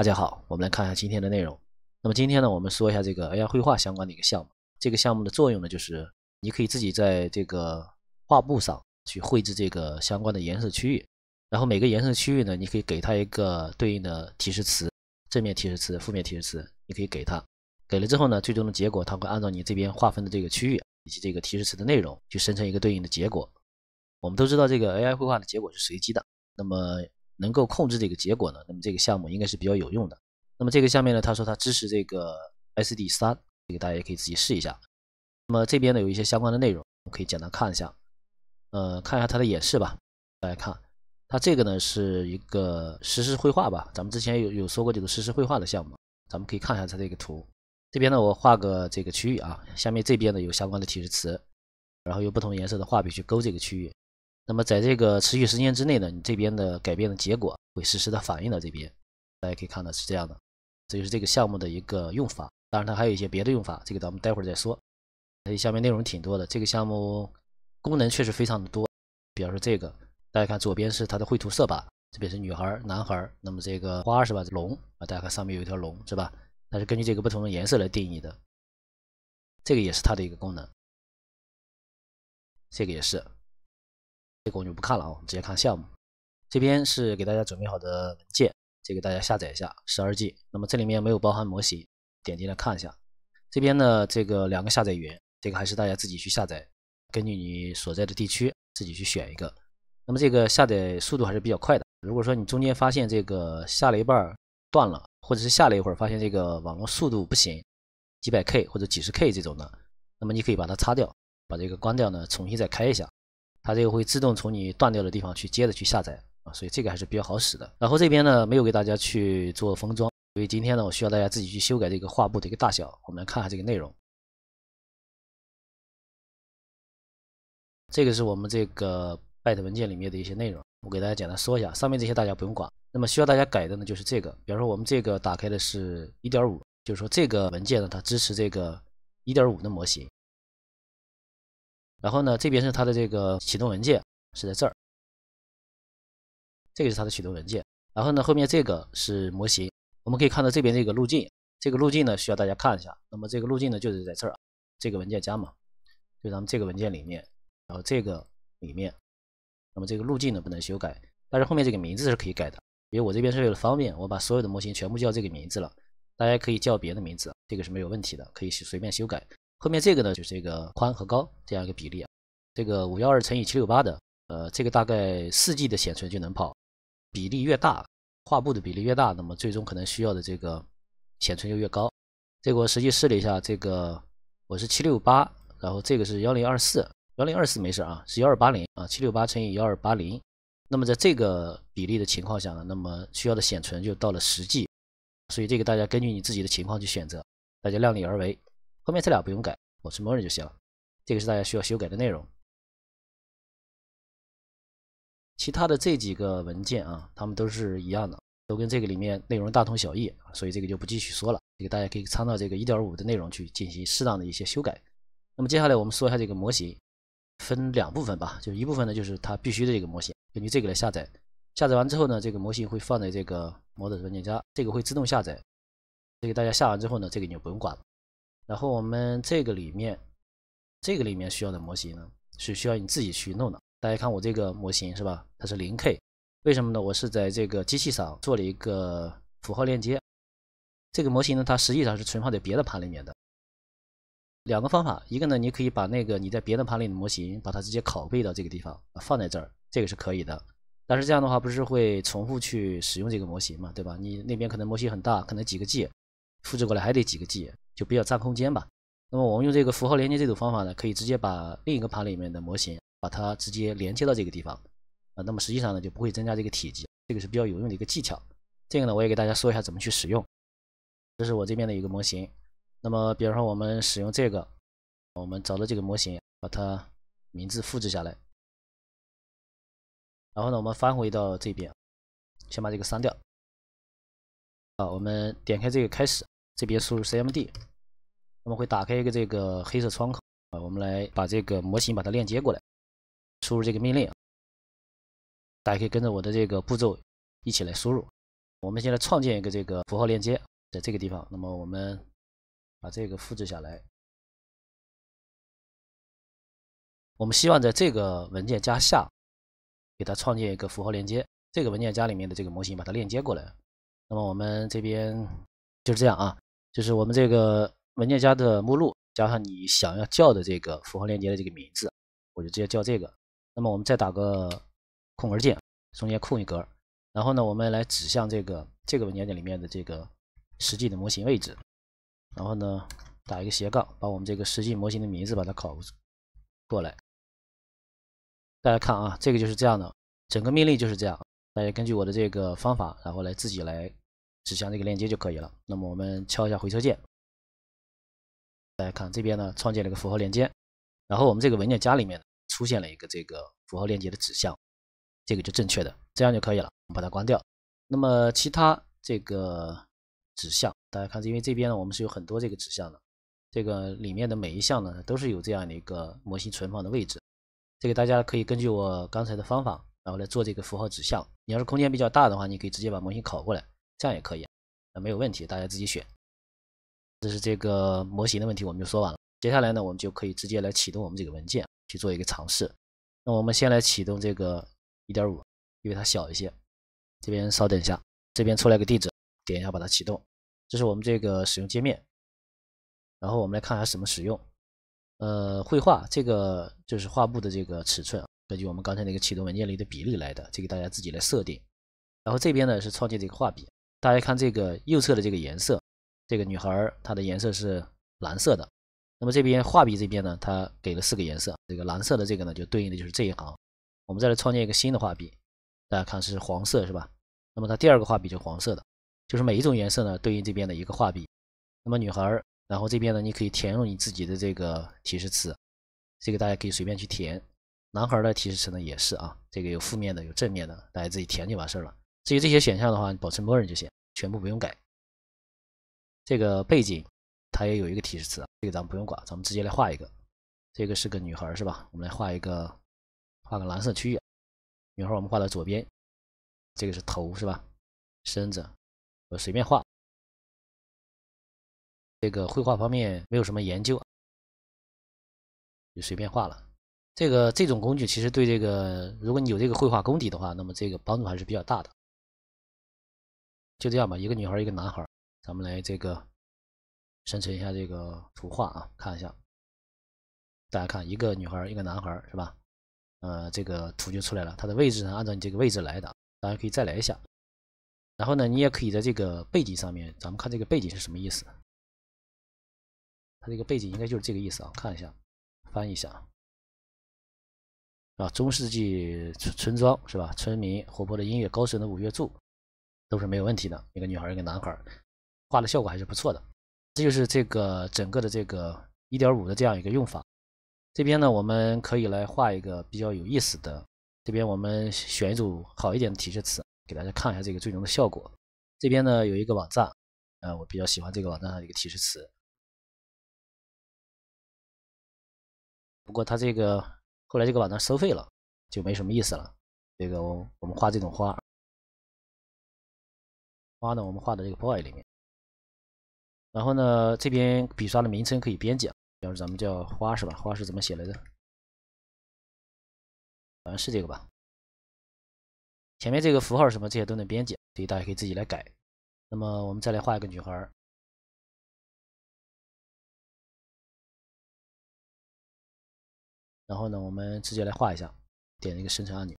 大家好，我们来看一下今天的内容。那么今天呢，我们说一下这个 AI 绘画相关的一个项目。这个项目的作用呢，就是你可以自己在这个画布上去绘制这个相关的颜色区域，然后每个颜色区域呢，你可以给它一个对应的提示词，正面提示词、负面提示词，你可以给它。给了之后呢，最终的结果它会按照你这边划分的这个区域以及这个提示词的内容，去生成一个对应的结果。我们都知道，这个 AI 绘画的结果是随机的。那么能够控制这个结果呢，那么这个项目应该是比较有用的。那么这个下面呢，他说他支持这个 SD 三，这个大家也可以自己试一下。那么这边呢有一些相关的内容，可以简单看一下。呃，看一下它的演示吧。大家看，它这个呢是一个实时绘画吧，咱们之前有有说过这个实时绘画的项目，咱们可以看一下它这个图。这边呢，我画个这个区域啊，下面这边呢有相关的提示词，然后用不同颜色的画笔去勾这个区域。那么在这个持续时间之内呢，你这边的改变的结果会实时的反映到这边，大家可以看到是这样的。这就是这个项目的一个用法，当然它还有一些别的用法，这个咱们待会儿再说。那下面内容挺多的，这个项目功能确实非常的多。比方说这个，大家看左边是它的绘图色吧，这边是女孩、男孩。那么这个花是吧？龙啊，大家看上面有一条龙是吧？它是根据这个不同的颜色来定义的。这个也是它的一个功能，这个也是。这个我就不看了啊，我们直接看项目。这边是给大家准备好的文件，这个大家下载一下，十二 G。那么这里面没有包含模型，点进来看一下。这边呢，这个两个下载源，这个还是大家自己去下载，根据你所在的地区自己去选一个。那么这个下载速度还是比较快的。如果说你中间发现这个下了一半断了，或者是下了一会儿发现这个网络速度不行，几百 K 或者几十 K 这种的，那么你可以把它擦掉，把这个关掉呢，重新再开一下。它这个会自动从你断掉的地方去接着去下载啊，所以这个还是比较好使的。然后这边呢没有给大家去做封装，所以今天呢我需要大家自己去修改这个画布的一个大小。我们来看下这个内容，这个是我们这个 b a d 文件里面的一些内容，我给大家简单说一下。上面这些大家不用管。那么需要大家改的呢就是这个，比如说我们这个打开的是一点五，就是说这个文件呢它支持这个一点五的模型。然后呢，这边是它的这个启动文件是在这儿，这个是它的启动文件。然后呢，后面这个是模型，我们可以看到这边这个路径，这个路径呢需要大家看一下。那么这个路径呢就是在这儿这个文件夹嘛，就咱们这个文件里面，然后这个里面，那么这个路径呢不能修改，但是后面这个名字是可以改的。因为我这边是为了方便，我把所有的模型全部叫这个名字了，大家可以叫别的名字，这个是没有问题的，可以随便修改。后面这个呢，就是一个宽和高这样一个比例，这个五幺二乘以七六八的，呃，这个大概四 G 的显存就能跑。比例越大，画布的比例越大，那么最终可能需要的这个显存就越高。这个我实际试了一下，这个我是七六八，然后这个是幺零二四，幺零二四没事啊，是幺二八零啊，七六八乘以幺二八零，那么在这个比例的情况下呢，那么需要的显存就到了十 G。所以这个大家根据你自己的情况去选择，大家量力而为。后面这俩不用改，保持默认就行了。这个是大家需要修改的内容。其他的这几个文件啊，他们都是一样的，都跟这个里面内容大同小异，所以这个就不继续说了。这个大家可以参照这个1.5的内容去进行适当的一些修改。那么接下来我们说一下这个模型，分两部分吧，就一部分呢就是它必须的这个模型，根据这个来下载。下载完之后呢，这个模型会放在这个 m o d e l 文件夹，这个会自动下载。这个大家下完之后呢，这个你就不用管了。然后我们这个里面，这个里面需要的模型呢，是需要你自己去弄的。大家看我这个模型是吧？它是零 k，为什么呢？我是在这个机器上做了一个符号链接。这个模型呢，它实际上是存放在别的盘里面的。两个方法，一个呢，你可以把那个你在别的盘里的模型，把它直接拷贝到这个地方放在这儿，这个是可以的。但是这样的话不是会重复去使用这个模型嘛？对吧？你那边可能模型很大，可能几个 G，复制过来还得几个 G。就比较占空间吧。那么我们用这个符号连接这组方法呢，可以直接把另一个盘里面的模型，把它直接连接到这个地方。啊，那么实际上呢，就不会增加这个体积，这个是比较有用的一个技巧。这个呢，我也给大家说一下怎么去使用。这是我这边的一个模型。那么，比方说我们使用这个，我们找到这个模型，把它名字复制下来。然后呢，我们翻回到这边，先把这个删掉。啊，我们点开这个开始，这边输入 CMD。那么会打开一个这个黑色窗口啊，我们来把这个模型把它链接过来，输入这个命令，大家可以跟着我的这个步骤一起来输入。我们先来创建一个这个符号链接，在这个地方，那么我们把这个复制下来。我们希望在这个文件夹下给它创建一个符号链接，这个文件夹里面的这个模型把它链接过来。那么我们这边就是这样啊，就是我们这个。文件夹的目录加上你想要叫的这个符号链接的这个名字，我就直接叫这个。那么我们再打个空格键，中间空一格。然后呢，我们来指向这个这个文件夹里面的这个实际的模型位置。然后呢，打一个斜杠，把我们这个实际模型的名字把它拷过来。大家看啊，这个就是这样的，整个命令就是这样。大家根据我的这个方法，然后来自己来指向这个链接就可以了。那么我们敲一下回车键。大家看这边呢，创建了一个符号链接，然后我们这个文件夹里面出现了一个这个符号链接的指向，这个就正确的，这样就可以了，我们把它关掉。那么其他这个指向，大家看，因为这边呢，我们是有很多这个指向的，这个里面的每一项呢，都是有这样的一个模型存放的位置。这个大家可以根据我刚才的方法，然后来做这个符号指向。你要是空间比较大的话，你可以直接把模型拷过来，这样也可以，啊，没有问题，大家自己选。这是这个模型的问题，我们就说完了。接下来呢，我们就可以直接来启动我们这个文件去做一个尝试。那我们先来启动这个1.5，因为它小一些。这边稍等一下，这边出来个地址，点一下把它启动。这是我们这个使用界面。然后我们来看下怎么使用。呃，绘画这个就是画布的这个尺寸，根据我们刚才那个启动文件里的比例来的，这个大家自己来设定。然后这边呢是创建这个画笔，大家看这个右侧的这个颜色。这个女孩儿，她的颜色是蓝色的。那么这边画笔这边呢，它给了四个颜色，这个蓝色的这个呢，就对应的就是这一行。我们再来创建一个新的画笔，大家看是黄色是吧？那么它第二个画笔就黄色的，就是每一种颜色呢对应这边的一个画笔。那么女孩儿，然后这边呢，你可以填入你自己的这个提示词，这个大家可以随便去填。男孩儿的提示词呢也是啊，这个有负面的，有正面的，大家自己填就完事儿了。至于这些选项的话，你保持默认就行，全部不用改。这个背景它也有一个提示词，这个咱们不用管，咱们直接来画一个。这个是个女孩是吧？我们来画一个，画个蓝色区域。女孩我们画到左边，这个是头是吧？身子我随便画。这个绘画方面没有什么研究，就随便画了。这个这种工具其实对这个，如果你有这个绘画功底的话，那么这个帮助还是比较大的。就这样吧，一个女孩，一个男孩。咱们来这个生成一下这个图画啊，看一下。大家看，一个女孩，一个男孩，是吧？呃，这个图就出来了。它的位置呢，按照你这个位置来的。大家可以再来一下。然后呢，你也可以在这个背景上面，咱们看这个背景是什么意思。它这个背景应该就是这个意思啊。看一下，翻译一下啊。中世纪村村庄是吧？村民，活泼的音乐，高耸的五岳柱，都是没有问题的。一个女孩，一个男孩。画的效果还是不错的，这就是这个整个的这个一点五的这样一个用法。这边呢，我们可以来画一个比较有意思的。这边我们选一组好一点的提示词，给大家看一下这个最终的效果。这边呢有一个网站，啊，我比较喜欢这个网站上的一个提示词。不过他这个后来这个网站收费了，就没什么意思了。这个我我们画这种花，花呢我们画的这个 boy 里面。然后呢，这边笔刷的名称可以编辑，比方说咱们叫花是吧？花是怎么写来着？好像是这个吧。前面这个符号什么这些都能编辑，所以大家可以自己来改。那么我们再来画一个女孩。然后呢，我们直接来画一下，点一个生成按钮，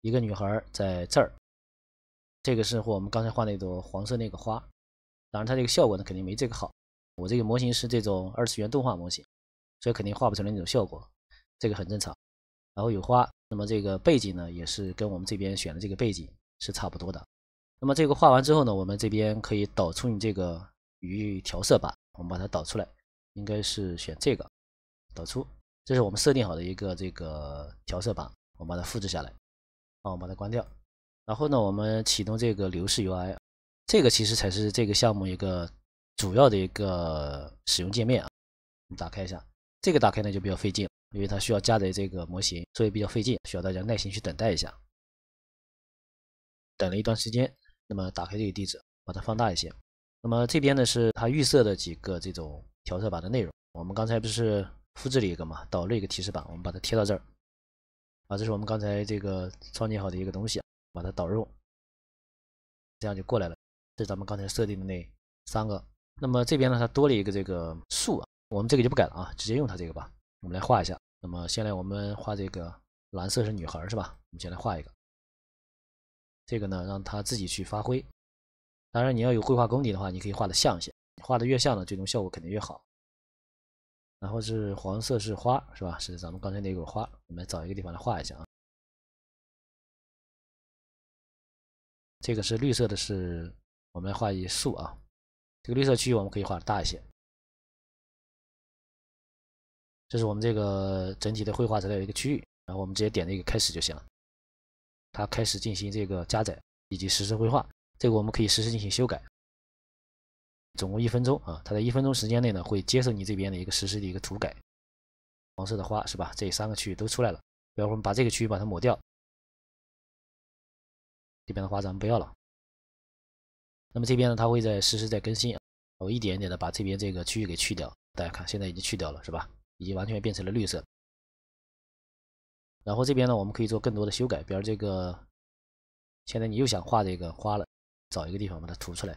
一个女孩在这儿。这个是我们刚才画那朵黄色那个花，当然它这个效果呢肯定没这个好。我这个模型是这种二次元动画模型，所以肯定画不成那种效果，这个很正常。然后有花，那么这个背景呢也是跟我们这边选的这个背景是差不多的。那么这个画完之后呢，我们这边可以导出你这个语义调色板，我们把它导出来，应该是选这个，导出。这是我们设定好的一个这个调色板，我们把它复制下来，啊，我们把它关掉。然后呢，我们启动这个流式 UI，这个其实才是这个项目一个主要的一个使用界面啊。你打开一下，这个打开呢就比较费劲，因为它需要加载这个模型，所以比较费劲，需要大家耐心去等待一下。等了一段时间，那么打开这个地址，把它放大一些。那么这边呢是它预设的几个这种调色板的内容。我们刚才不是复制了一个嘛，导入了一个提示板，我们把它贴到这儿啊。这是我们刚才这个创建好的一个东西把它导入，这样就过来了。是咱们刚才设定的那三个。那么这边呢，它多了一个这个树啊，我们这个就不改了啊，直接用它这个吧。我们来画一下。那么先来我们画这个蓝色是女孩是吧？我们先来画一个。这个呢，让它自己去发挥。当然你要有绘画功底的话，你可以画的像一些，画的越像呢，最终效果肯定越好。然后是黄色是花是吧？是咱们刚才那朵花，我们来找一个地方来画一下啊。这个是绿色的，是我们画一树啊。这个绿色区域我们可以画大一些。这是我们这个整体的绘画材料一个区域，然后我们直接点那个开始就行了。它开始进行这个加载以及实时绘画，这个我们可以实时进行修改。总共一分钟啊，它在一分钟时间内呢会接受你这边的一个实时的一个涂改。黄色的花是吧？这三个区域都出来了。然后我们把这个区域把它抹掉。这边的花咱们不要了，那么这边呢，它会在实时在更新。我一点一点的把这边这个区域给去掉，大家看，现在已经去掉了，是吧？已经完全变成了绿色。然后这边呢，我们可以做更多的修改，比如这个，现在你又想画这个花了，找一个地方把它涂出来。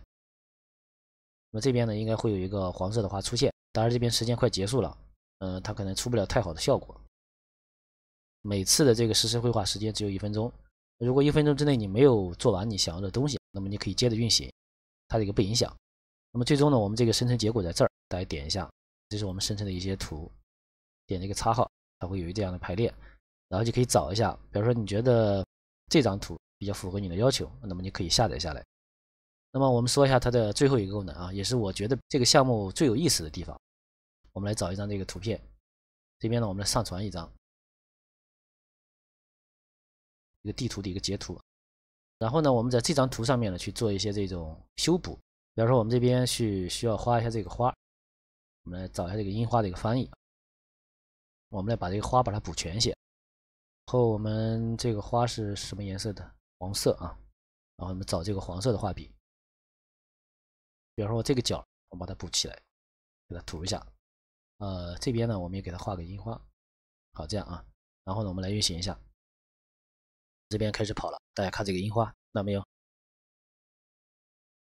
那么这边呢，应该会有一个黄色的花出现。当然，这边时间快结束了，嗯，它可能出不了太好的效果。每次的这个实时绘画时间只有一分钟。如果一分钟之内你没有做完你想要的东西，那么你可以接着运行，它的一个不影响。那么最终呢，我们这个生成结果在这儿，大家点一下，这是我们生成的一些图，点这个叉号，它会有一这样的排列，然后就可以找一下，比如说你觉得这张图比较符合你的要求，那么你可以下载下来。那么我们说一下它的最后一个功能啊，也是我觉得这个项目最有意思的地方。我们来找一张这个图片，这边呢我们来上传一张。一个地图的一个截图，然后呢，我们在这张图上面呢去做一些这种修补，比如说我们这边去需要画一下这个花，我们来找一下这个樱花的一个翻译，我们来把这个花把它补全些，然后我们这个花是什么颜色的？黄色啊，然后我们找这个黄色的画笔，比如说这个角，我把它补起来，给它涂一下，呃，这边呢我们也给它画个樱花，好这样啊，然后呢我们来运行一下。这边开始跑了，大家看这个樱花，看到没有？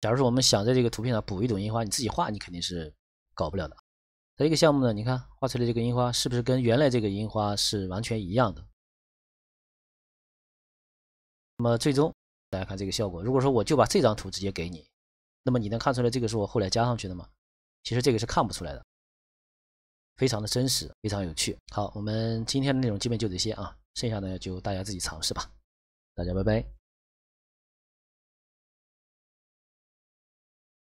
假如说我们想在这个图片上补一朵樱花，你自己画，你肯定是搞不了的。它这个项目呢，你看画出来这个樱花是不是跟原来这个樱花是完全一样的？那么最终大家看这个效果，如果说我就把这张图直接给你，那么你能看出来这个是我后来加上去的吗？其实这个是看不出来的，非常的真实，非常有趣。好，我们今天的内容基本就这些啊，剩下的就大家自己尝试吧。大家拜拜。